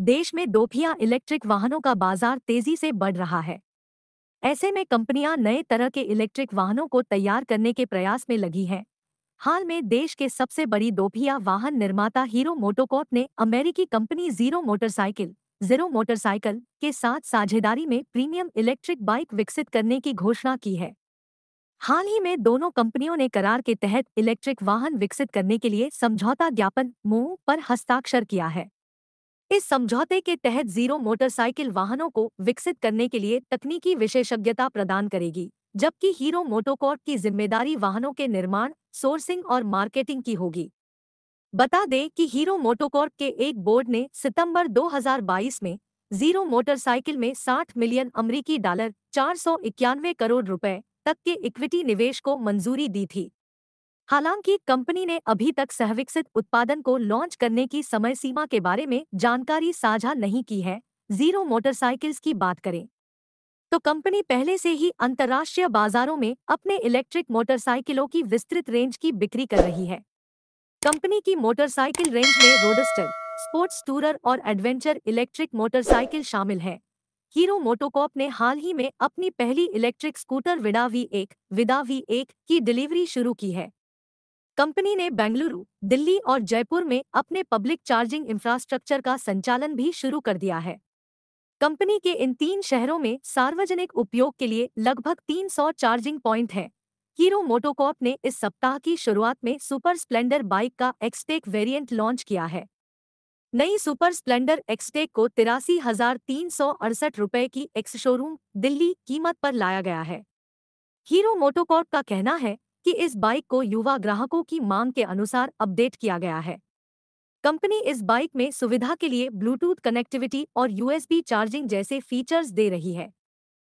देश में दोपहिया इलेक्ट्रिक वाहनों का बाजार तेजी से बढ़ रहा है ऐसे में कंपनियां नए तरह के इलेक्ट्रिक वाहनों को तैयार करने के प्रयास में लगी हैं हाल में देश के सबसे बड़ी दोपहिया वाहन निर्माता हीरो मोटोकॉप ने अमेरिकी company Zero motorcycle Zero motorcycle के साथ साझेदारी में प्रीमियम इलेक्ट्रिक बाइक विकसित करने की घोषणा की है हाल ही में दोनों कंपनियों ने करार के तहत इलेक्ट्रिक वाहन विकसित करने के लिए समझौता ज्ञापन मुंह पर हस्ताक्षर किया है इस समझौते के तहत जीरो मोटरसाइकिल वाहनों को विकसित करने के लिए तकनीकी विशेषज्ञता प्रदान करेगी जबकि हीरो मोटोकॉर्प की जिम्मेदारी वाहनों के निर्माण सोर्सिंग और मार्केटिंग की होगी बता दें कि हीरो मोटोकॉर्प के एक बोर्ड ने सितंबर 2022 में जीरो मोटरसाइकिल में 60 मिलियन अमरीकी डॉलर चार करोड़ रुपए तक के इक्विटी निवेश को मंजूरी दी थी हालांकि कंपनी ने अभी तक सहविकसित उत्पादन को लॉन्च करने की समय सीमा के बारे में जानकारी साझा नहीं की है जीरो मोटरसाइकिल्स की बात करें तो कंपनी पहले से ही अंतर्राष्ट्रीय बाजारों में अपने इलेक्ट्रिक मोटरसाइकिलों की विस्तृत रेंज की बिक्री कर रही है कंपनी की मोटरसाइकिल रेंज में रोडस्टर स्पोर्ट्स टूरर और एडवेंचर इलेक्ट्रिक मोटरसाइकिल शामिल है हीरो मोटोकॉप ने हाल ही में अपनी पहली इलेक्ट्रिक स्कूटर विडा वी एक विदा वी एक की डिलीवरी शुरू की है कंपनी ने बेंगलुरु दिल्ली और जयपुर में अपने पब्लिक चार्जिंग इंफ्रास्ट्रक्चर का संचालन भी शुरू कर दिया है कंपनी के इन तीन शहरों में सार्वजनिक उपयोग के लिए लगभग 300 चार्जिंग पॉइंट हैं हीरो मोटोकॉप ने इस सप्ताह की शुरुआत में सुपर स्प्लेंडर बाइक का एक्सटेक वेरिएंट लॉन्च किया है नई सुपर स्प्लेंडर एक्सटेक को तिरासी हजार तीन सौ अड़सठ रुपए की एक्स शोरूम दिल्ली कीमत पर लाया गया है हीरो मोटोकॉर्प का कहना है कि इस बाइक को युवा ग्राहकों की मांग के अनुसार अपडेट किया गया है कंपनी इस बाइक में सुविधा के लिए ब्लूटूथ कनेक्टिविटी और यूएसबी चार्जिंग जैसे फीचर्स दे रही है